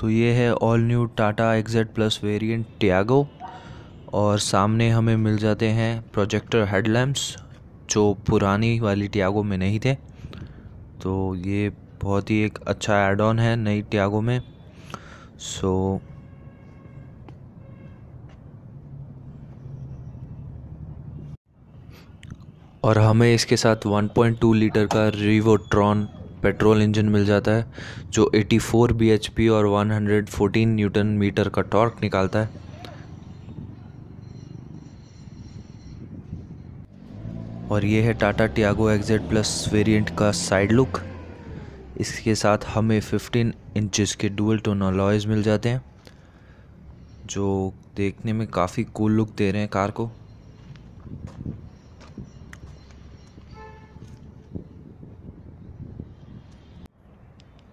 तो ये है all new Tata XZ plus variant Tiago और सामने हमें मिल जाते हैं प्रोजेक्टर हेडलैम्प्स जो पुरानी वाली टियागो में नहीं थे तो ये बहुत ही एक अच्छा एड ऑन है नई टियागो में सो so, और हमें इसके साथ 1.2 लीटर का रिवोट्रॉन पेट्रोल इंजन मिल जाता है जो 84 bhp और 114 न्यूटन मीटर का टॉर्क निकालता है और ये है Tata Tiago XZ plus variant का साइड लुक इसके साथ हमें 15 इंचेस के डुअल टोन अलॉयज़ मिल जाते हैं जो देखने में काफ़ी कूल लुक दे रहे हैं कार को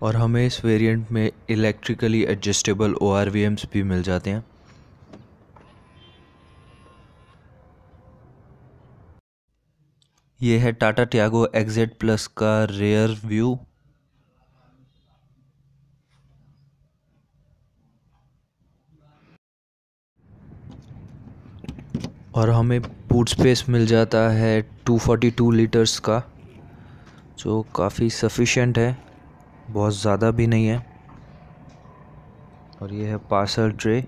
और हमें इस वेरिएंट में इलेक्ट्रिकली एडजस्टेबल ओ भी मिल जाते हैं ये है टाटा टियागो एग्जेट प्लस का रेयर व्यू और हमें बूट स्पेस मिल जाता है 242 लीटर्स का जो काफ़ी सफिशेंट है बहुत ज़्यादा भी नहीं है और ये है पार्सल ट्रे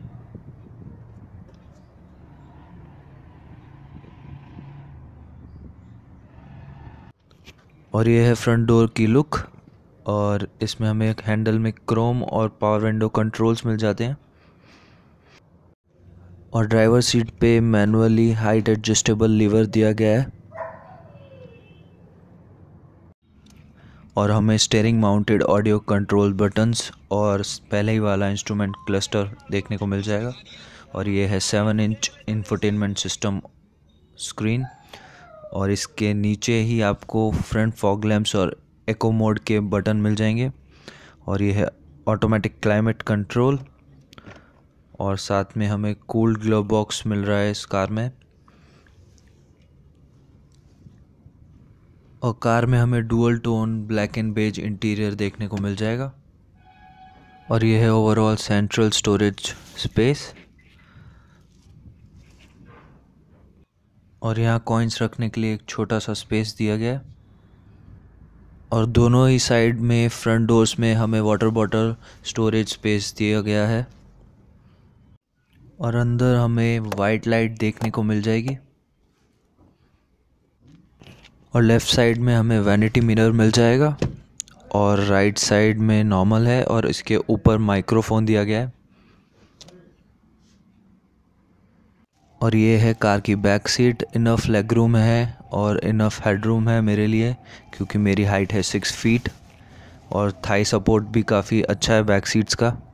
और ये है फ्रंट डोर की लुक और इसमें हमें एक हैंडल में क्रोम और पावर विंडो कंट्रोल्स मिल जाते हैं और ड्राइवर सीट पे मैनुअली हाइट एडजस्टेबल लीवर दिया गया है और हमें steering mounted audio control buttons और पहले ही वाला इंस्ट्रूमेंट क्लस्टर देखने को मिल जाएगा और ये है seven inch infotainment system screen और इसके नीचे ही आपको फ्रंट फॉग लैम्प्स और एको मोड के बटन मिल जाएंगे और ये है ऑटोमेटिक क्लाइमेट कंट्रोल और साथ में हमें कूल्ड ग्लोव बॉक्स मिल रहा है इस कार में और कार में हमें dual tone black and beige interior देखने को मिल जाएगा और यह है ओवरऑल सेंट्रल स्टोरेज स्पेस और यहाँ कॉइन्स रखने के लिए एक छोटा सा स्पेस दिया गया है और दोनों ही साइड में फ्रंट डोर्स में हमें वाटर बॉटल स्टोरेज स्पेस दिया गया है और अंदर हमें वाइट लाइट देखने को मिल जाएगी और लेफ़्ट साइड में हमें वैनिटी मिरर मिल जाएगा और राइट साइड में नॉर्मल है और इसके ऊपर माइक्रोफोन दिया गया है और ये है कार की back seat enough leg room है और इनफ हेड रूम है मेरे लिए क्योंकि मेरी हाइट है सिक्स फीट और थाई सपोर्ट भी काफ़ी अच्छा है बैक सीट्स का